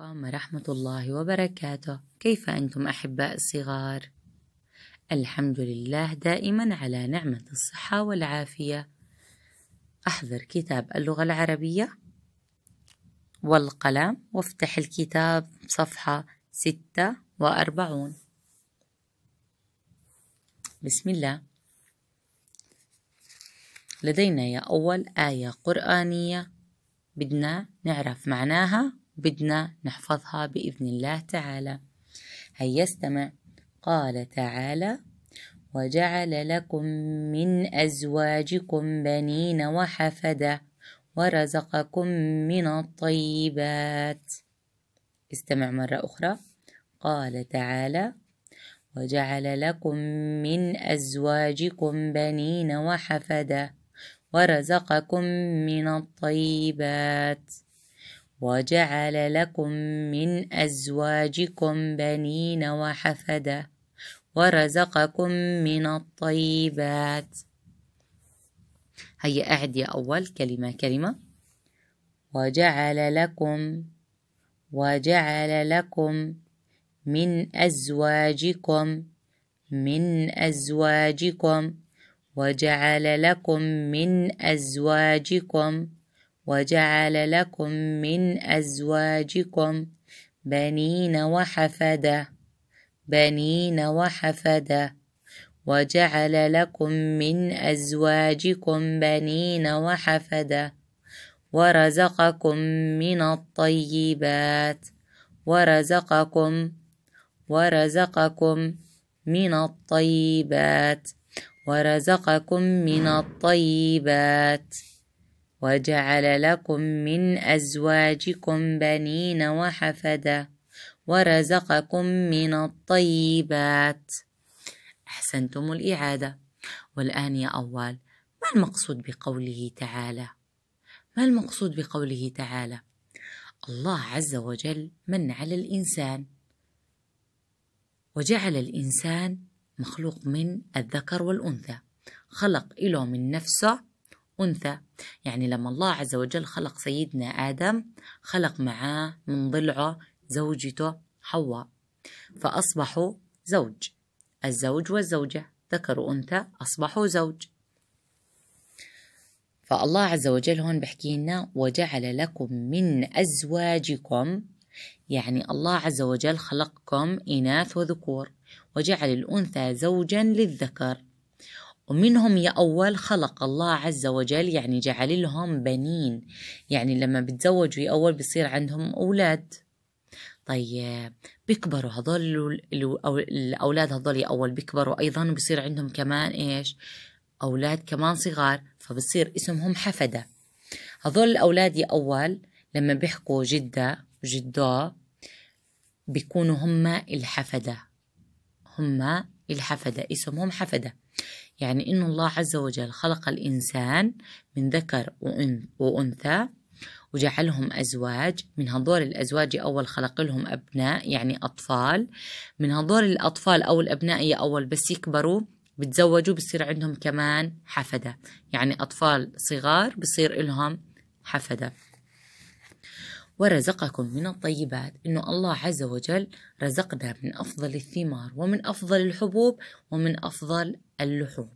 عليكم ورحمة الله وبركاته كيف أنتم أحباء الصغار؟ الحمد لله دائما على نعمة الصحة والعافية أحضر كتاب اللغة العربية والقلم وافتح الكتاب صفحة ستة وأربعون بسم الله لدينا يا أول آية قرآنية بدنا نعرف معناها بدنا نحفظها بإذن الله تعالى هيا استمع قال تعالى وجعل لكم من أزواجكم بنين وحفدة ورزقكم من الطيبات استمع مرة أخرى قال تعالى وجعل لكم من أزواجكم بنين وحفدة ورزقكم من الطيبات وجعل لكم من أزواجكم بنين وحفدة ورزقكم من الطيبات هيا أعد أول كلمة كلمة وجعل لكم وجعل لكم من أزواجكم من أزواجكم وجعل لكم من أزواجكم وجعل لكم من أزواجكم بنين وحفدة بنين وحفدة وجعل لكم من أزواجكم بنين وحفدة ورزقكم من الطيبات ورزقكم ورزقكم من الطيبات ورزقكم من الطيبات وجعل لكم من أزواجكم بنين وحفدة ورزقكم من الطيبات أحسنتم الإعادة والآن يا أول ما المقصود بقوله تعالى ما المقصود بقوله تعالى الله عز وجل من على الإنسان وجعل الإنسان مخلوق من الذكر والأنثى خلق له من نفسه أنثى يعني لما الله عز وجل خلق سيدنا آدم خلق معاه من ضلعه زوجته حواء فأصبحوا زوج الزوج والزوجة ذكر وأنثى أصبحوا زوج فالله عز وجل هون بحكي لنا وجعل لكم من أزواجكم يعني الله عز وجل خلقكم إناث وذكور وجعل الأنثى زوجا للذكر ومنهم يا أول خلق الله عز وجل يعني جعل لهم بنين يعني لما بتزوجوا يا أول بصير عندهم أولاد طيب بيكبروا هذول الأولاد هذول يا أول بيكبروا أيضا وبصير عندهم كمان إيش أولاد كمان صغار فبصير اسمهم حفدة هذول الأولاد يا أول لما بيحكوا جدة وجدة بيكونوا هم الحفدة هم الحفدة اسمهم حفدة يعني إنه الله عز وجل خلق الإنسان من ذكر وأنثى وجعلهم أزواج من هذول الأزواج أول خلق لهم أبناء يعني أطفال من هذول الأطفال أو الأبناء يا أول بس يكبروا بتزوجوا بصير عندهم كمان حفدة يعني أطفال صغار بصير لهم حفدة ورزقكم من الطيبات إنه الله عز وجل رزقنا من أفضل الثمار ومن أفضل الحبوب ومن أفضل اللحوم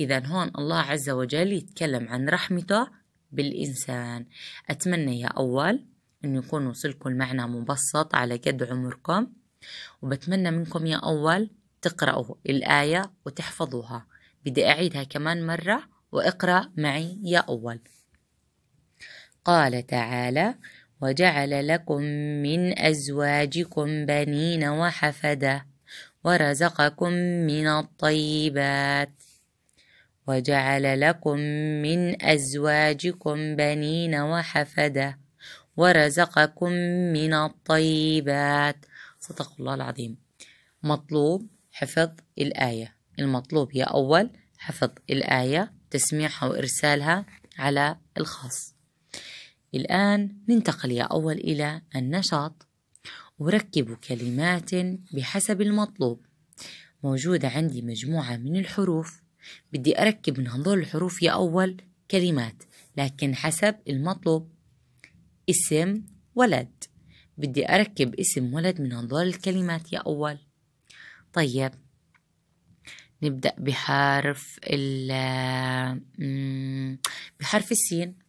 إذا هون الله عز وجل يتكلم عن رحمته بالإنسان أتمنى يا أول أن يكون وصلكم المعنى مبسط على قد عمركم وبتمنى منكم يا أول تقرأوا الآية وتحفظوها بدي أعيدها كمان مرة واقرأ معي يا أول قال تعالى وجعل لكم من أزواجكم بنين وحفدة ورزقكم من الطيبات وجعل لكم من أزواجكم بنين وحفدة ورزقكم من الطيبات صدق الله العظيم مطلوب حفظ الآية المطلوب هي أول حفظ الآية تسميعها وإرسالها على الخاص الآن ننتقل يا أول إلى النشاط أركب كلمات بحسب المطلوب موجودة عندي مجموعة من الحروف بدي أركب من هذول الحروف يا أول كلمات لكن حسب المطلوب اسم ولد بدي أركب اسم ولد من هذول الكلمات يا أول طيب نبدأ بحرف ال بحرف السين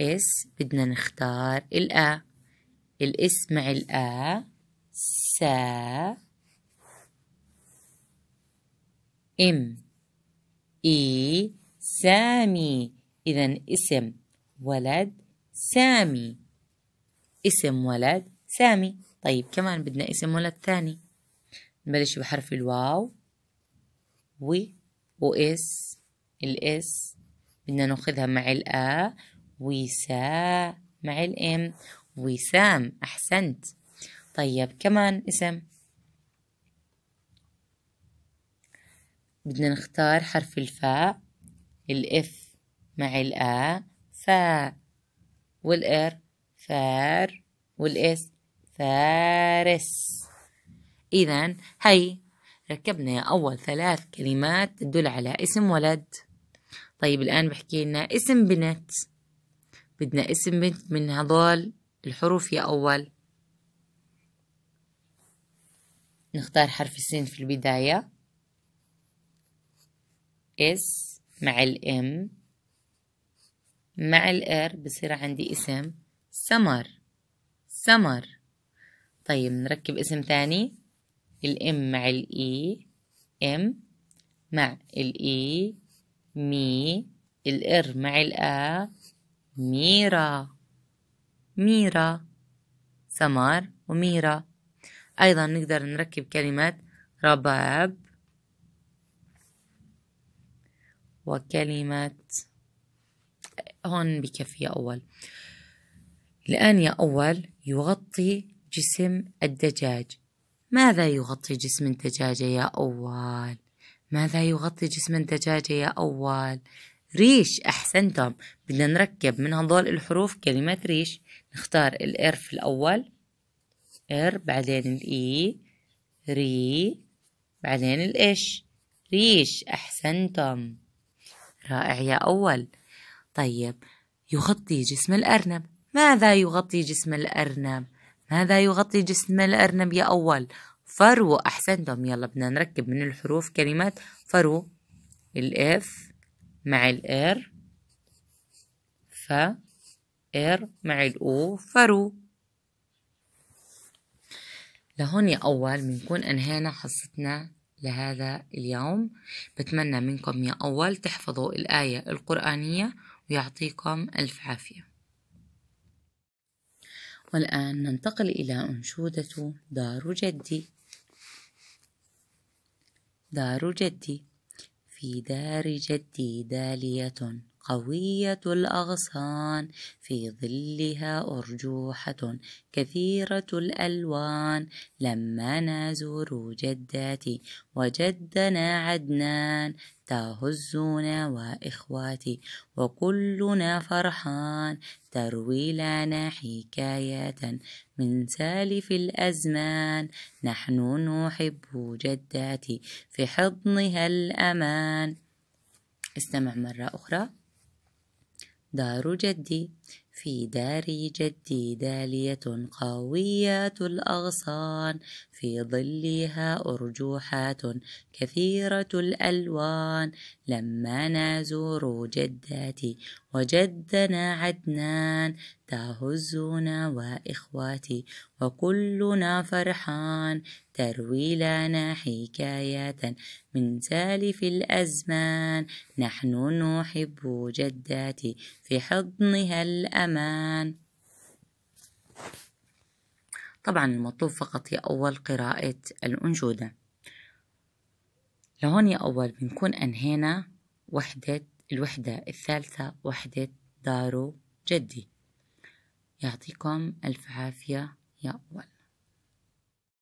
اس بدنا نختار الآ الاس مع الآ سا ام اي سامي إذا اسم ولد سامي اسم ولد سامي طيب كمان بدنا اسم ولد ثاني نبلش بحرف الواو و واس الاس بدنا ناخذها مع الآ وساء مع الام وسام أحسنت طيب كمان اسم بدنا نختار حرف الفاء الإف مع الآ فاء والإر فار والإس فارس إذا هي ركبنا أول ثلاث كلمات تدل على اسم ولد طيب الآن بحكي لنا اسم بنت بدنا اسم بنت من هدول الحروف يا أول نختار حرف السين في البداية اس مع الام مع الار بصير عندي اسم سمر سمر طيب نركب اسم تاني الام مع الاي ام مع الاي مي الار مع الا ميرا ميرا سمار وميرا أيضا نقدر نركب كلمات رباب وكلمة هون بكفي يا أول الآن يا أول يغطي جسم الدجاج ماذا يغطي جسم الدجاجة يا أول؟ ماذا يغطي جسم الدجاجة يا أول؟ ريش أحسنتم بدنا نركب من هدول الحروف كلمة ريش نختار الإر في الأول إر بعدين الإي ري بعدين الإش ريش أحسنتم رائع يا أول طيب يغطي جسم الأرنب ماذا يغطي جسم الأرنب ماذا يغطي جسم الأرنب يا أول فرو أحسنتم يلا بدنا نركب من الحروف كلمات فرو الإف مع الإر ف إر مع الأو فرو لهون يا أول بنكون أنهينا حصتنا لهذا اليوم بتمنى منكم يا أول تحفظوا الآية القرآنية ويعطيكم ألف عافية والآن ننتقل إلى أنشودة دار جدي دار جدي في دار جدي دالية قوية الأغصان في ظلها أرجوحة كثيرة الألوان لما نزور جداتي وجدنا عدنان تهزنا وإخواتي وكلنا فرحان تروي لنا حكاية من سالف الأزمان نحن نحب جداتي في حضنها الأمان استمع مرة أخرى دار جدي في دار جدي دالية قوية الأغصان في ظلها أرجوحات كثيرة الألوان لما نزور جداتي وجدنا عدنان تهزنا وإخواتي وكلنا فرحان تروي لنا حكايات من سالف الأزمان نحن نحب جداتي في حضنها الأمان طبعا المطلوب فقط هي أول قراءة الأنجودة لهون يا أول بنكون أنهينا وحدة الوحدة الثالثة وحدة دارو جدي يعطيكم ألف عافية يا أول